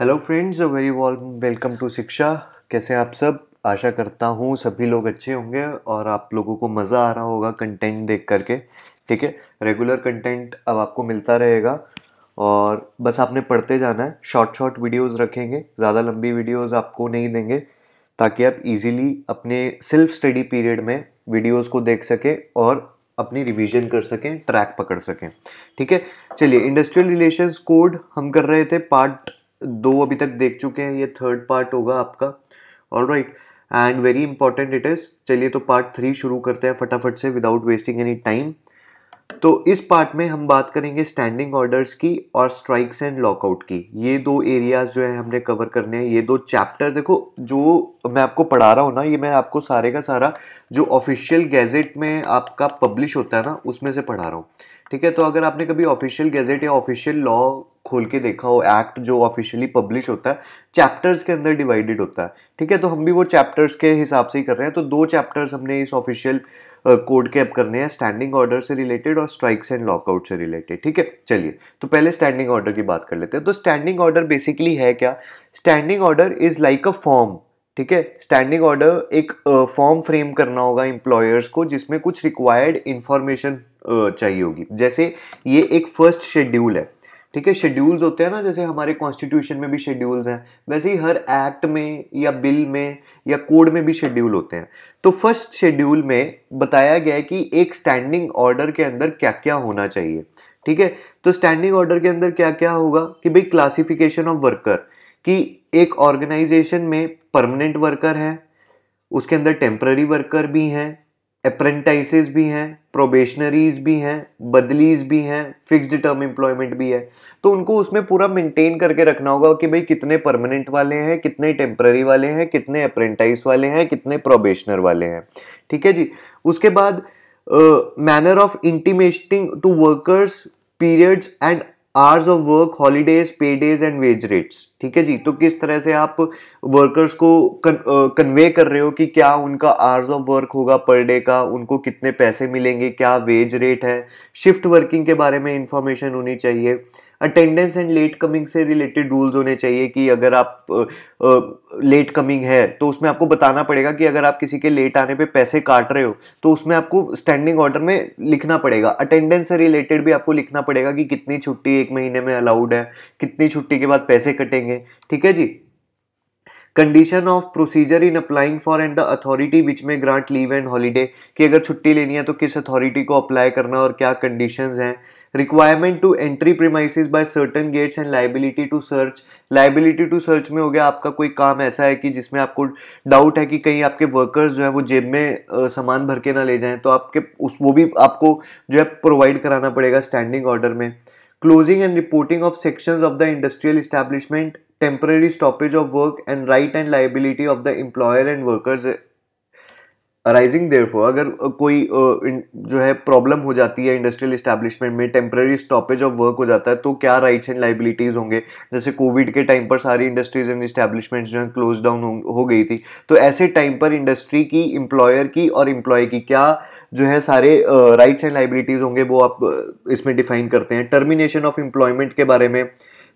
Hello friends a very welcome to Shiksha कैसे आप सब आशा करता हूँ सभी लोग अच्छे होंगे और आप लोगों को मज़ा आ रहा होगा कंटेंट देख करके ठीक है रेगुलर कंटेंट अब आपको मिलता रहेगा और बस आपने पढ़ते जाना है शॉर्ट शॉर्ट वीडियोस रखेंगे ज़्यादा लंबी वीडियोस आपको नहीं देंगे ताकि आप इजीली अपने सेल्फ स्टडी पीरियड में वीडियोस को देख सकें और अपनी रिवीजन कर सकें ट्रैक पकड़ सकें ठीक है चलिए इंडस्ट्रियल रिलेशंस कोड हम कर रहे थे पार्ट दो अभी तक देख चुके हैं ये थर्ड पार्ट होगा आपका all right and very important it is चलिए तो पार्ट थ्री शुरू करते हैं फटाफट से विदाउट वेस्टिंग एनी टाइम तो इस पार्ट में हम बात करेंगे स्टैंडिंग ऑर्डर्स की और स्ट्राइक्स एंड लॉकआउट की ये दो एरियाज जो है हमने कवर करने हैं ये दो चैप्टर देखो जो मैं आपको पढ़ा रहा हूँ ना ये मैं आपको सारे का सारा जो ऑफिशियल गैजेट में आपका पब्लिश होता है ना उसमें से पढ़ा रहा हूँ ठीक है तो अगर आपने कभी ऑफिशियल गैजेट या ऑफिशियल लॉ खोल के देखा हो एक्ट जो ऑफिशियली पब्लिश होता है चैप्टर्स के अंदर डिवाइडेड होता है ठीक है तो हम भी वो चैप्टर्स के हिसाब से ही कर रहे हैं तो दो चैप्टर्स हमने इस ऑफिशियल कोड के अब करने हैं स्टैंडिंग ऑर्डर से रिलेटेड और स्ट्राइक्स एंड लॉकआउट से रिलेटेड ठीक है चलिए तो पहले स्टैंडिंग ऑर्डर की बात कर लेते हैं तो स्टैंडिंग ऑर्डर बेसिकली है क्या standing order is like a form ठीक है स्टैंडिंग ऑर्डर एक फॉर्म फ्रेम करना होगा इम्प्लॉयर्स को जिसमें कुछ रिक्वायर्ड इन्फॉर्मेशन चाहिए होगी जैसे ये एक फर्स्ट शेड्यूल है ठीक है शेड्यूल्स होते हैं ना जैसे हमारे कॉन्स्टिट्यूशन में भी शेड्यूल्स हैं वैसे ही हर एक्ट में या बिल में या कोड में भी शेड्यूल होते हैं तो फर्स्ट शेड्यूल में बताया गया है कि एक स्टैंडिंग ऑर्डर के अंदर क्या क्या होना चाहिए ठीक है तो स्टैंडिंग ऑर्डर के अंदर क्या क्या होगा कि भाई क्लासिफिकेशन ऑफ वर्कर कि एक ऑर्गेनाइजेशन में परमानेंट वर्कर है उसके अंदर टेम्प्ररी वर्कर भी हैं अप्रेंटाइसेस भी हैं प्रोबेशनरीज भी हैं बदलीज भी हैं फिक्स्ड टर्म एम्प्लॉयमेंट भी है तो उनको उसमें पूरा मेंटेन करके रखना होगा कि भाई कितने परमानेंट वाले हैं कितने टेम्प्ररी वाले हैं कितने अप्रेंटाइस वाले हैं कितने प्रोबेशनर वाले हैं ठीक है जी उसके बाद manner of intimating to workers periods and hours of work holidays pay days and wage rates ठीक है जी तो किस तरह से आप वर्कर्स को कन्वे कर रहे हो कि क्या उनका आवर्स ऑफ वर्क होगा पर डे का उनको कितने पैसे मिलेंगे क्या वेज रेट है शिफ्ट वर्किंग के बारे में इंफॉर्मेशन होनी चाहिए अटेंडेंस एंड लेट कमिंग से रिलेटेड रूल्स होने चाहिए कि अगर आप लेट कमिंग है तो उसमें आपको बताना पड़ेगा कि अगर आप किसी के लेट आने पे पैसे काट रहे हो तो उसमें आपको स्टैंडिंग ऑर्डर में लिखना पड़ेगा अटेंडेंस से रिलेटेड भी आपको लिखना पड़ेगा कि कितनी छुट्टी एक महीने में अलाउड है कितनी छुट्टी के बाद पैसे कटेंगे ठीक है जी condition of procedure in applying for and the authority which में ग्रांट लीव एंड हॉलीडे कि अगर छुट्टी लेनी है तो किस अथॉरिटी को अप्लाई करना और क्या कंडीशन हैं requirement to entry premises by certain gates and liability to search liability to search में हो गया आपका कोई काम ऐसा है कि जिसमें आपको डाउट है कि कहीं आपके वर्कर्स जो है वो जेब में सामान भर के ना ले जाएं तो आपके उस वो भी आपको जो है प्रोवाइड कराना पड़ेगा स्टैंडिंग ऑर्डर में closing and reporting of sections of the industrial establishment temporary stoppage of work and right and liability of the employer and workers arising therefore अगर कोई जो है प्रॉब्लम हो जाती है इंडस्ट्रियल establishment में टेम्प्रेरी स्टॉपेज ऑफ वर्क हो जाता है तो क्या राइट्स एंड लाइबिलिटीज़ होंगे जैसे कोविड के टाइम पर सारी इंडस्ट्रीज एंड establishments जो हैं क्लोज डाउन हो, हो गई थी तो ऐसे टाइम पर इंडस्ट्री की एम्प्लॉयर की और employee की क्या जो है सारे राइट्स एंड लाइबिलिटीज़ होंगे वो आप इसमें डिफाइन करते हैं टर्मिनेशन ऑफ एम्प्लॉयमेंट के बारे में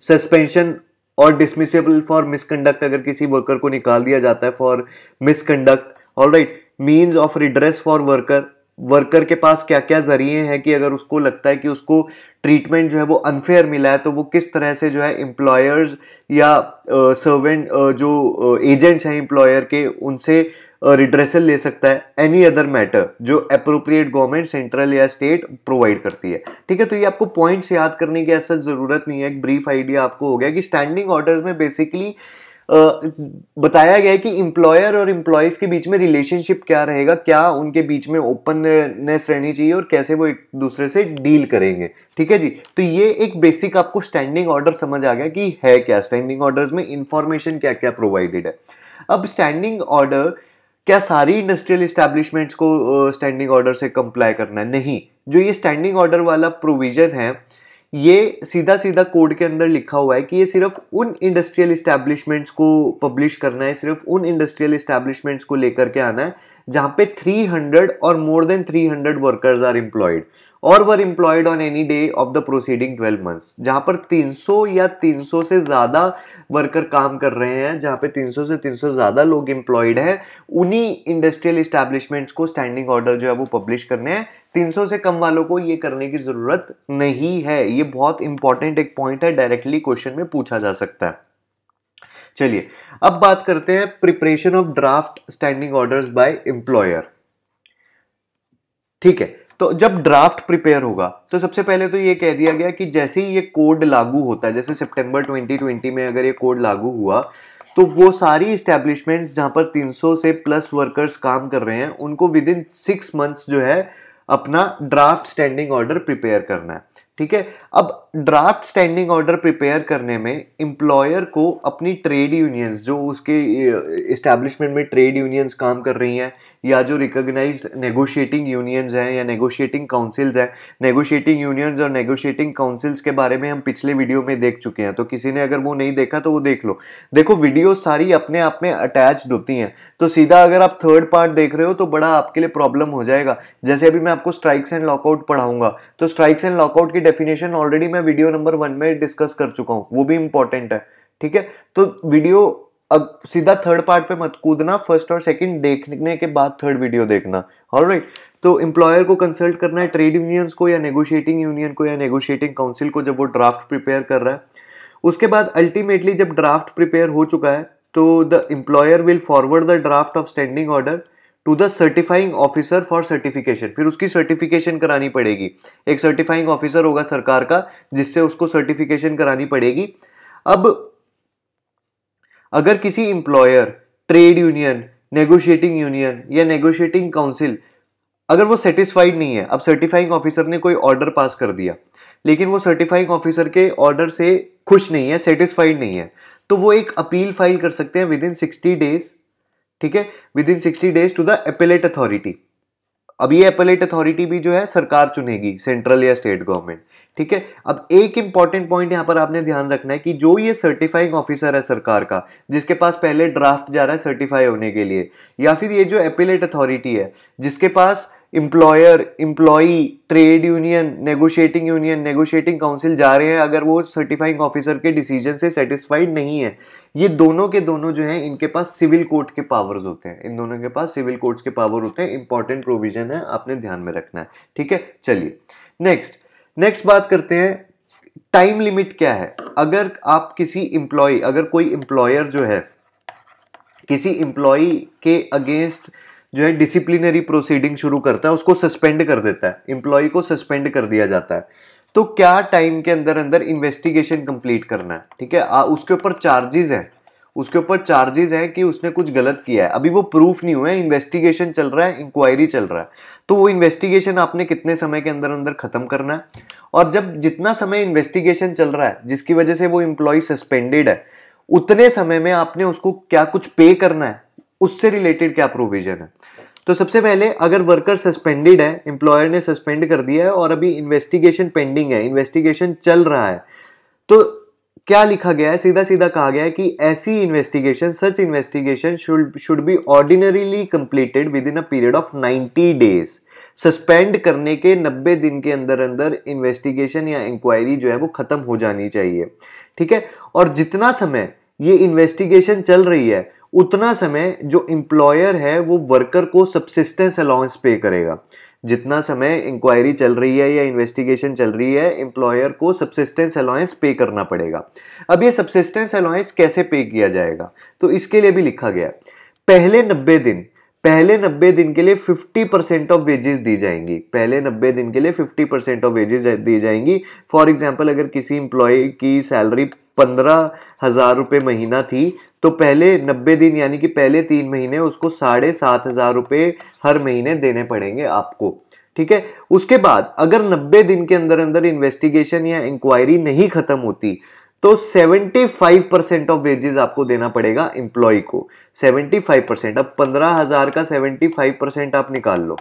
सस्पेंशन और डिसमिसेबल फॉर मिसकंडक्ट अगर किसी वर्कर को निकाल दिया जाता है for misconduct all right means of redress for worker worker के पास क्या क्या जरिए हैं कि अगर उसको लगता है कि उसको ट्रीटमेंट जो है वो अनफेयर मिला है तो वो किस तरह से जो है एम्प्लॉयर्स या सर्वेंट uh, uh, जो एजेंट्स uh, हैं एम्प्लॉयर के उनसे रिड्रेसल ले सकता है एनी अदर मैटर जो अप्रोप्रिएट गवर्नमेंट सेंट्रल या स्टेट प्रोवाइड करती है ठीक है तो ये आपको पॉइंट्स याद करने की ऐसा ज़रूरत नहीं है एक ब्रीफ आइडिया आपको हो गया कि स्टैंडिंग ऑर्डर्स में बेसिकली बताया गया है कि इंप्लॉयर और एम्प्लॉयज़ के बीच में रिलेशनशिप क्या रहेगा क्या उनके बीच में ओपननेस रहनी चाहिए और कैसे वो एक दूसरे से डील करेंगे ठीक है जी तो ये एक बेसिक आपको स्टैंडिंग ऑर्डर समझ आ गया कि है क्या स्टैंडिंग ऑर्डर्स में इंफॉर्मेशन क्या क्या प्रोवाइडेड है अब स्टैंडिंग ऑर्डर क्या सारी इंडस्ट्रियल इस्टेब्लिशमेंट्स को स्टैंडिंग ऑर्डर से कंप्लाई करना है नहीं जो ये स्टैंडिंग ऑर्डर वाला प्रोविज़न है ये सीधा सीधा कोड के अंदर लिखा हुआ है कि ये सिर्फ उन इंडस्ट्रियल इस्टेब्लिशमेंट्स को पब्लिश करना है सिर्फ उन इंडस्ट्रियल इस्टेब्लिशमेंट्स को लेकर के आना है जहाँ पे 300 और more than 300 workers are employed or were employed on any day of the preceding 12 months जहाँ पर 300 या 300 से ज़्यादा वर्कर काम कर रहे हैं जहाँ पे 300 से 300 ज़्यादा लोग एम्प्लॉयड हैं उन्हीं इंडस्ट्रियल इस्टेब्लिशमेंट्स को स्टैंडिंग ऑर्डर जो है वो पब्लिश करने हैं 300 से कम वालों को ये करने की ज़रूरत नहीं है ये बहुत इंपॉर्टेंट एक पॉइंट है डायरेक्टली क्वेश्चन में पूछा जा सकता है चलिए अब बात करते हैं preparation of draft standing orders by employer ठीक है तो जब ड्राफ्ट प्रिपेयर होगा तो सबसे पहले तो ये कह दिया गया कि जैसे ही ये कोड लागू होता है जैसे सितंबर 2020 में अगर ये कोड लागू हुआ तो वो सारी इस्टेब्लिशमेंट्स जहाँ पर 300 से प्लस वर्कर्स काम कर रहे हैं उनको विद इन सिक्स मंथ्स जो है अपना ड्राफ्ट स्टैंडिंग ऑर्डर प्रिपेयर करना है ठीक है अब ड्राफ्ट स्टैंडिंग ऑर्डर प्रिपेयर करने में एम्प्लॉयर को अपनी ट्रेड यूनियंस जो उसके इस्टेब्लिशमेंट में ट्रेड यूनियंस काम कर रही हैं या जो रिकोगनाइज नेगोशिएटिंग यूनियंस हैं या नेगोशिएटिंग काउंसिल्स हैं नेगोशिएटिंग यूनियंस और नेगोशिएटिंग काउंसिल्स के बारे में हम पिछले वीडियो में देख चुके हैं तो किसी ने अगर वो नहीं देखा तो वो देख लो देखो वीडियो सारी अपने आप में अटैच्ड होती हैं तो सीधा अगर आप थर्ड पार्ट देख रहे हो तो बड़ा आपके लिए प्रॉब्लम हो जाएगा जैसे अभी मैं आपको स्ट्राइक्स एंड लॉकआउट पढ़ाऊंगा तो स्ट्राइक्स एंड लॉकआउट की डेफिनेशन ऑलरेडी मैं मैं वीडियो नंबर वन में डिस्कस कर चुका हूँ वो भी इंपॉर्टेंट है ठीक है तो वीडियो अब सीधा थर्ड पार्ट पे मत कूदना फर्स्ट और सेकंड देखने के बाद थर्ड वीडियो देखना ऑल राइट right. तो एम्प्लॉयर को कंसल्ट करना है ट्रेड यूनियंस को या नेगोशिएटिंग यूनियन को या नेगोशिएटिंग काउंसिल को जब वो ड्राफ्ट प्रिपेयर कर रहा है उसके बाद अल्टीमेटली जब ड्राफ्ट प्रिपेयर हो चुका है तो the employer will forward the draft of standing order to the certifying officer for certification फिर उसकी सर्टिफिकेशन करानी पड़ेगी एक सर्टिफाइंग ऑफिसर होगा सरकार का जिससे उसको सर्टिफिकेशन करानी पड़ेगी अब अगर किसी employer trade union negotiating union या नेगोशिएटिंग काउंसिल अगर वो सेटिस्फाइड नहीं है अब सर्टिफाइंग ऑफिसर ने कोई ऑर्डर पास कर दिया लेकिन वो सर्टिफाइंग ऑफिसर के ऑर्डर से खुश नहीं है सेटिस्फाइड नहीं है तो वो एक अपील फाइल कर सकते हैं विद इन सिक्सटी डेज ठीक है within sixty days to the appellate authority अब ये एपेलेट अथॉरिटी भी जो है सरकार चुनेगी सेंट्रल या स्टेट गवर्नमेंट ठीक है अब एक इंपॉर्टेंट पॉइंट यहाँ पर आपने ध्यान रखना है कि जो ये सर्टिफाइंग ऑफिसर है सरकार का जिसके पास पहले ड्राफ्ट जा रहा है सर्टिफाई होने के लिए या फिर ये जो एपिलेट अथॉरिटी है जिसके पास employer employee trade union negotiating union negotiating council जा रहे हैं अगर वो सर्टिफाइंग ऑफिसर के डिसीजन से सेटिस्फाइड नहीं है ये दोनों के दोनों जो हैं इनके पास सिविल कोर्ट के पावर्स होते हैं इन दोनों के पास सिविल कोर्ट्स के पावर होते हैं इंपॉर्टेंट प्रोविजन है आपने ध्यान में रखना है ठीक है चलिए नेक्स्ट नेक्स्ट बात करते हैं टाइम लिमिट क्या है अगर आप किसी एम्प्लॉय अगर कोई एम्प्लॉयर जो है किसी एम्प्लॉय के अगेंस्ट जो है डिसिप्लिनरी प्रोसीडिंग शुरू करता है उसको सस्पेंड कर देता है एम्प्लॉय को सस्पेंड कर दिया जाता है तो क्या टाइम के अंदर अंदर इन्वेस्टिगेशन कंप्लीट करना है ठीक है आ, उसके ऊपर चार्जेस हैं उसके ऊपर चार्जेस हैं कि उसने कुछ गलत किया है अभी वो प्रूफ नहीं हुए इन्वेस्टिगेशन चल रहा है इंक्वायरी चल रहा है तो वो इन्वेस्टिगेशन आपने कितने समय के अंदर अंदर ख़त्म करना है और जब जितना समय इन्वेस्टिगेशन चल रहा है जिसकी वजह से वो इंप्लॉय सस्पेंडेड है उतने समय में आपने उसको क्या कुछ पे करना है उससे रिलेटेड क्या प्रोविजन है तो सबसे पहले अगर वर्कर सस्पेंडेड है एम्प्लॉयर ने सस्पेंड कर दिया है और अभी इन्वेस्टिगेशन पेंडिंग है इन्वेस्टिगेशन चल रहा है तो क्या लिखा गया है सीधा सीधा कहा गया है कि ऐसी investigation such investigation should should be ordinarily completed within a period of 90 days suspend करने के 90 दिन के अंदर अंदर इन्वेस्टिगेशन या इंक्वायरी जो है वो ख़त्म हो जानी चाहिए ठीक है और जितना समय ये इन्वेस्टिगेशन चल रही है उतना समय जो एम्प्लॉयर है वो वर्कर को सब्सिस्टेंस अलाउंस पे करेगा जितना समय इंक्वायरी चल रही है या इन्वेस्टिगेशन चल रही है एम्प्लॉयर को सब्सिस्टेंस अलाउंस पे करना पड़ेगा अब ये सब्सिस्टेंस अलाउंस कैसे पे किया जाएगा तो इसके लिए भी लिखा गया पहले नब्बे दिन पहले 90 दिन के लिए 50 परसेंट ऑफ वेजेस दी जाएंगी पहले 90 दिन के लिए 50 परसेंट ऑफ वेजेस दी जाएंगी फॉर एग्जांपल अगर किसी इंप्लॉय की सैलरी पंद्रह हज़ार रुपये महीना थी तो पहले नब्बे दिन यानी कि पहले तीन महीने उसको साढ़े सात हज़ार रुपये हर महीने देने पड़ेंगे आपको ठीक है उसके बाद अगर नब्बे दिन के अंदर अंदर इन्वेस्टिगेशन या इंक्वायरी नहीं ख़त्म होती तो 75 परसेंट ऑफ वेजेस आपको देना पड़ेगा एम्प्लॉय को 75 परसेंट अब पंद्रह हजार का 75 परसेंट आप निकाल लो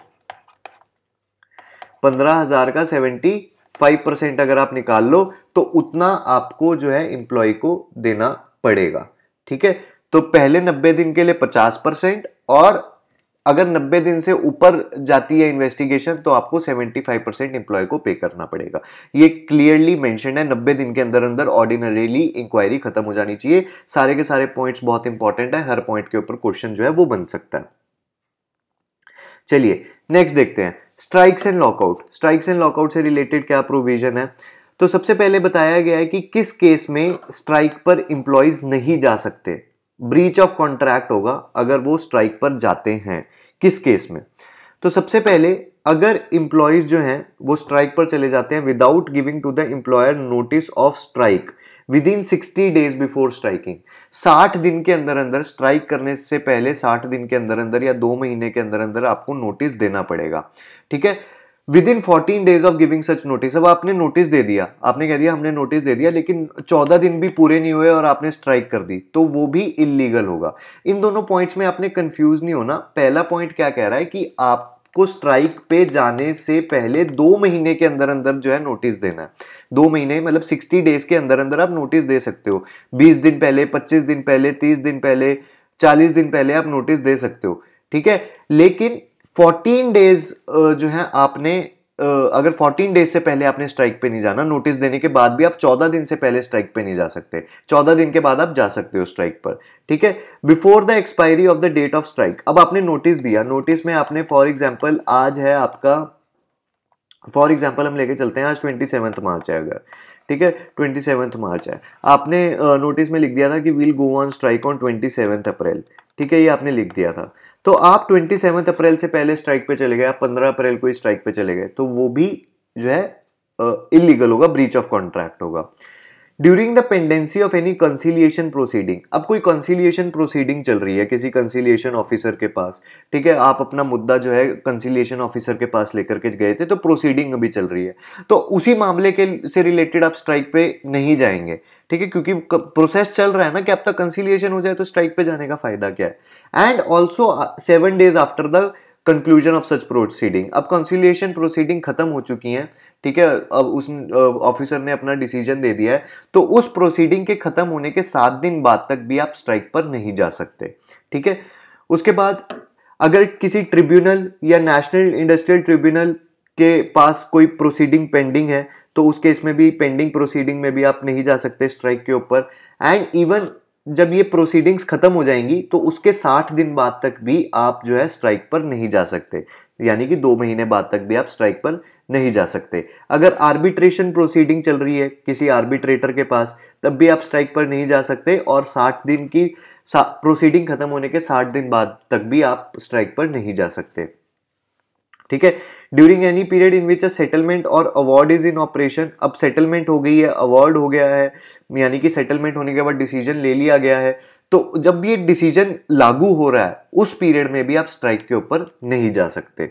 पंद्रह हजार का 75 परसेंट अगर आप निकाल लो तो उतना आपको जो है इंप्लॉय को देना पड़ेगा ठीक है तो पहले 90 दिन के लिए 50 परसेंट और अगर 90 दिन से ऊपर जाती है इन्वेस्टिगेशन तो आपको 75 परसेंट एम्प्लॉय को पे करना पड़ेगा ये क्लियरली मेंशन है 90 दिन के अंदर अंदर ऑर्डिनरीली इंक्वायरी खत्म हो जानी चाहिए सारे के सारे पॉइंट्स बहुत इंपॉर्टेंट है हर पॉइंट के ऊपर क्वेश्चन जो है वो बन सकता है चलिए नेक्स्ट देखते हैं strikes and lockout strikes and lockout से रिलेटेड क्या प्रोविजन है तो सबसे पहले बताया गया है कि किस केस में स्ट्राइक पर इंप्लॉयज नहीं जा सकते ब्रीच ऑफ कॉन्ट्रैक्ट होगा अगर वो स्ट्राइक पर जाते हैं किस केस में तो सबसे पहले अगर इम्प्लॉयज़ जो हैं वो स्ट्राइक पर चले जाते हैं without giving to the employer notice of strike within sixty days before striking साठ दिन के अंदर अंदर स्ट्राइक करने से पहले साठ दिन के अंदर अंदर या दो महीने के अंदर अंदर आपको नोटिस देना पड़ेगा ठीक है within fourteen days of giving such notice अब आपने नोटिस दे दिया आपने कह दिया हमने नोटिस दे दिया लेकिन चौदह दिन भी पूरे नहीं हुए और आपने स्ट्राइक कर दी तो वो भी इलीगल होगा इन दोनों पॉइंट्स में आपने कंफ्यूज नहीं होना पहला पॉइंट क्या कह रहा है कि आप को स्ट्राइक पे जाने से पहले दो महीने के अंदर अंदर जो है नोटिस देना है दो महीने मतलब सिक्सटी डेज के अंदर अंदर आप नोटिस दे सकते हो बीस दिन पहले पच्चीस दिन पहले तीस दिन पहले चालीस दिन पहले आप नोटिस दे सकते हो ठीक है लेकिन फोर्टीन डेज जो है आपने अगर फोर्टीन डेज से पहले आपने स्ट्राइक पे नहीं जाना नोटिस देने के बाद भी आप चौदह दिन से पहले स्ट्राइक पे नहीं जा सकते चौदह दिन के बाद आप जा सकते हो स्ट्राइक पर ठीक है before the expiry of the date of strike अब आपने नोटिस दिया नोटिस में आपने फॉर एग्जाम्पल आज है आपका फॉर एग्जाम्पल हम लेके चलते हैं आज ट्वेंटी सेवन्थ मार्च है अगर ठीक है ट्वेंटी सेवंथ मार्च है आपने नोटिस में लिख दिया था कि we'll go on strike on twenty seventh April ठीक है ये आपने लिख दिया था तो आप ट्वेंटी सेवन्थ अप्रैल से पहले स्ट्राइक पे चले गए आप पंद्रह अप्रैल को ही स्ट्राइक पे चले गए तो वो भी जो है इलीगल होगा ब्रीच ऑफ कॉन्ट्रैक्ट होगा during the pendency of any conciliation proceeding अब कोई कंसिलियेशन प्रोसीडिंग चल रही है किसी कंसिलियेशन ऑफिसर के पास ठीक है आप अपना मुद्दा जो है कंसिलियेशन ऑफिसर के पास लेकर के गए थे तो प्रोसीडिंग अभी चल रही है तो उसी मामले के से रिलेटेड आप स्ट्राइक पे नहीं जाएंगे ठीक है क्योंकि प्रोसेस चल रहा है ना कि अब तक कंसिलियेशन हो जाए तो स्ट्राइक पे जाने का फायदा क्या है and also seven days after the conclusion of such proceeding अब कंसिलियेशन प्रोसीडिंग खत्म हो चुकी है ठीक है अब उस ऑफिसर ने अपना डिसीजन दे दिया है तो उस प्रोसीडिंग के ख़त्म होने के सात दिन बाद तक भी आप स्ट्राइक पर नहीं जा सकते ठीक है उसके बाद अगर किसी ट्रिब्यूनल या नेशनल इंडस्ट्रियल ट्रिब्यूनल के पास कोई प्रोसीडिंग पेंडिंग है तो उस केस में भी पेंडिंग प्रोसीडिंग में भी आप नहीं जा सकते स्ट्राइक के ऊपर एंड इवन जब ये प्रोसीडिंग्स खत्म हो जाएंगी तो उसके साठ दिन बाद तक भी आप जो है स्ट्राइक पर नहीं जा सकते यानी कि दो महीने बाद तक भी आप स्ट्राइक पर नहीं जा सकते अगर आर्बिट्रेशन प्रोसीडिंग चल रही है किसी आर्बिट्रेटर के पास तब भी आप स्ट्राइक पर नहीं जा सकते और साठ दिन की प्रोसीडिंग खत्म होने के साठ दिन बाद तक भी आप स्ट्राइक पर नहीं जा सकते ठीक है during any period in which a settlement or award is in operation अब सेटलमेंट हो गई है अवार्ड हो गया है यानी कि सेटलमेंट होने के बाद डिसीजन ले लिया गया है तो जब ये डिसीजन लागू हो रहा है उस पीरियड में भी आप स्ट्राइक के ऊपर नहीं जा सकते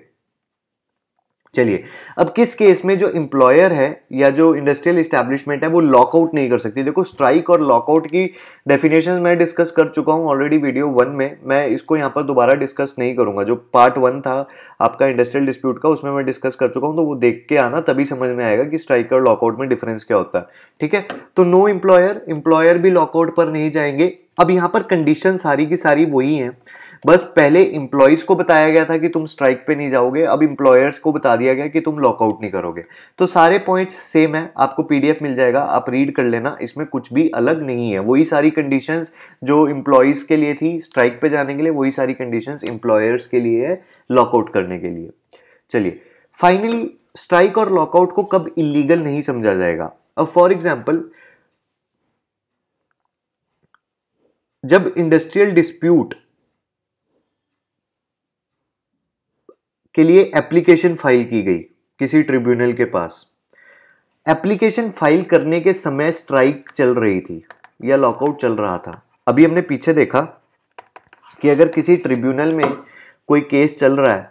चलिए अब किस केस में जो इंप्लॉयर है या जो इंडस्ट्रियल इस्टेब्लिशमेंट है वो लॉकआउट नहीं कर सकती देखो स्ट्राइक और लॉकआउट की डेफिनेशन मैं डिस्कस कर चुका हूँ ऑलरेडी वीडियो वन में मैं इसको यहाँ पर दोबारा डिस्कस नहीं करूँगा जो पार्ट वन था आपका इंडस्ट्रियल डिस्प्यूट का उसमें मैं डिस्कस कर चुका हूँ तो वो देख के आना तभी समझ में आएगा कि स्ट्राइक और लॉकआउट में डिफरेंस क्या होता है ठीक है तो नो इम्प्लॉयर इम्प्लॉयर भी लॉकआउट पर नहीं जाएंगे अब यहाँ पर कंडीशन सारी की सारी वही हैं बस पहले इंप्लॉयज को बताया गया था कि तुम स्ट्राइक पे नहीं जाओगे अब इंप्लॉयर्स को बता दिया गया कि तुम लॉकआउट नहीं करोगे तो सारे पॉइंट्स सेम है आपको पीडीएफ मिल जाएगा आप रीड कर लेना इसमें कुछ भी अलग नहीं है वही सारी कंडीशन जो इंप्लॉयज के लिए थी स्ट्राइक पे जाने के लिए वही सारी कंडीशन इंप्लॉयर्स के लिए है लॉकआउट करने के लिए चलिए फाइनली स्ट्राइक और लॉकआउट को कब इलीगल नहीं समझा जाएगा अब फॉर एग्जाम्पल जब इंडस्ट्रियल डिस्प्यूट के लिए एप्लीकेशन फाइल की गई किसी ट्रिब्यूनल के पास एप्लीकेशन फाइल करने के समय स्ट्राइक चल रही थी या लॉकआउट चल रहा था अभी हमने पीछे देखा कि अगर किसी ट्रिब्यूनल में कोई केस चल रहा है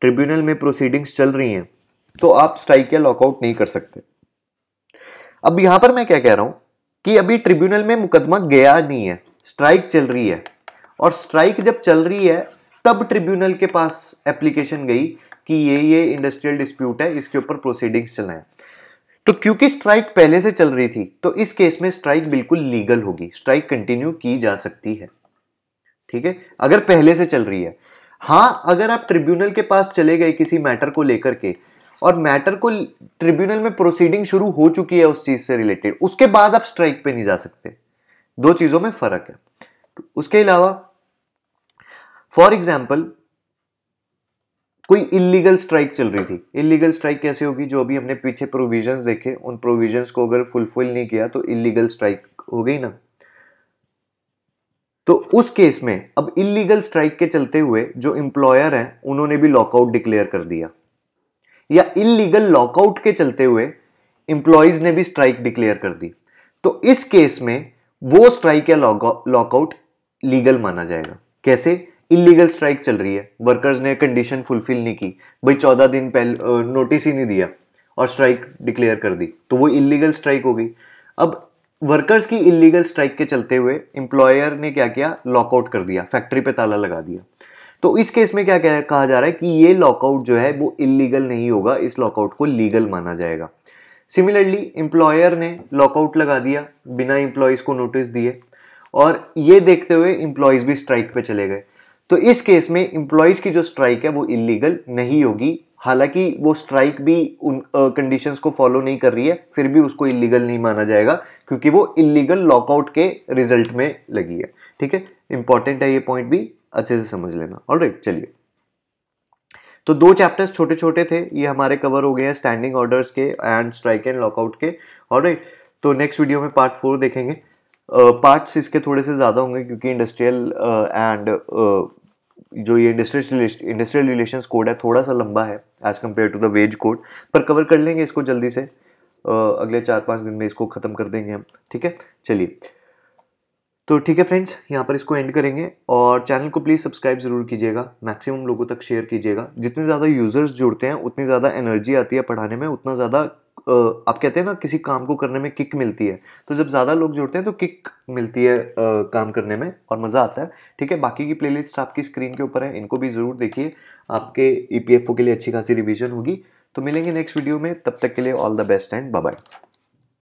ट्रिब्यूनल में प्रोसीडिंग्स चल रही हैं तो आप स्ट्राइक या लॉकआउट नहीं कर सकते अब यहां पर मैं क्या कह रहा हूं कि अभी ट्रिब्यूनल में मुकदमा गया नहीं है स्ट्राइक चल रही है और स्ट्राइक जब चल रही है तब ट्रिब्यूनल के पास एप्लीकेशन गई कि ये ये इंडस्ट्रियल डिस्प्यूट है इसके ऊपर प्रोसीडिंग्स चलाएं तो क्योंकि स्ट्राइक पहले से चल रही थी तो इस केस में स्ट्राइक बिल्कुल लीगल होगी स्ट्राइक कंटिन्यू की जा सकती है ठीक है अगर पहले से चल रही है हाँ अगर आप ट्रिब्यूनल के पास चले गए किसी मैटर को लेकर के और मैटर को ट्रिब्यूनल में प्रोसीडिंग शुरू हो चुकी है उस चीज से रिलेटेड उसके बाद आप स्ट्राइक पे नहीं जा सकते दो चीजों में फर्क है उसके अलावा फॉर एग्जाम्पल कोई इलीगल स्ट्राइक चल रही थी इलीगल स्ट्राइक कैसे होगी जो अभी हमने पीछे प्रोविजंस देखे उन प्रोविजंस को अगर फुलफिल नहीं किया तो इलीगल स्ट्राइक हो गई ना तो उस केस में अब इलीगल स्ट्राइक के चलते हुए जो इंप्लॉयर हैं उन्होंने भी लॉकआउट डिक्लेयर कर दिया या इलीगल लॉकआउट के चलते हुए इंप्लॉयज ने भी स्ट्राइक डिक्लेयर कर दी तो इस केस में वो स्ट्राइक या लॉकआउट लीगल माना जाएगा कैसे इलीगल स्ट्राइक चल रही है वर्कर्स ने कंडीशन फुलफिल नहीं की भाई चौदह दिन पहले नोटिस ही नहीं दिया और स्ट्राइक डिक्लेयर कर दी तो वो इलीगल स्ट्राइक हो गई अब वर्कर्स की इलीगल स्ट्राइक के चलते हुए एम्प्लॉयर ने क्या किया लॉकआउट कर दिया फैक्ट्री पे ताला लगा दिया तो इस केस में क्या क्या कहा जा रहा है कि ये लॉकआउट जो है वो इलीगल नहीं होगा इस लॉकआउट को लीगल माना जाएगा सिमिलरली एम्प्लॉयर ने लॉकआउट लगा दिया बिना एम्प्लॉयज़ को नोटिस दिए और ये देखते हुए इम्प्लॉयज भी स्ट्राइक पे चले गए तो इस केस में इंप्लॉयज की जो स्ट्राइक है वो इलीगल नहीं होगी हालांकि वो स्ट्राइक भी उन कंडीशंस को फॉलो नहीं कर रही है फिर भी उसको इलीगल नहीं माना जाएगा क्योंकि वो इलीगल लॉकआउट के रिजल्ट में लगी है ठीक है इंपॉर्टेंट है ये पॉइंट भी अच्छे से समझ लेना ऑल राइट चलिए तो दो चैप्टर्स छोटे छोटे थे ये हमारे कवर हो गए हैं स्टैंडिंग ऑर्डर्स के एंड स्ट्राइक एंड लॉकआउट के ऑल राइट तो नेक्स्ट वीडियो में पार्ट फोर देखेंगे पार्ट्स इसके थोड़े से ज़्यादा होंगे क्योंकि इंडस्ट्रियल एंड जो ये इंडस्ट्रियल इंडस्ट्रियल रिलेशन कोड है थोड़ा सा लंबा है as compared to the wage code पर कवर कर लेंगे इसको जल्दी से अगले चार पाँच दिन में इसको ख़त्म कर देंगे हम ठीक है चलिए तो ठीक है फ्रेंड्स यहाँ पर इसको एंड करेंगे और चैनल को प्लीज़ सब्सक्राइब ज़रूर कीजिएगा मैक्सिमम लोगों तक शेयर कीजिएगा जितने ज़्यादा यूज़र्स जुड़ते हैं उतनी ज़्यादा एनर्जी आती है पढ़ाने में उतना ज़्यादा आप कहते हैं ना किसी काम को करने में किक मिलती है तो जब ज़्यादा लोग जुड़ते हैं तो किक मिलती है आ, काम करने में और मज़ा आता है ठीक है बाकी की प्लेलिस्ट आपकी स्क्रीन के ऊपर है इनको भी ज़रूर देखिए आपके ई e के लिए अच्छी खासी रिविज़न होगी तो मिलेंगे नेक्स्ट वीडियो में तब तक के लिए all the best and bye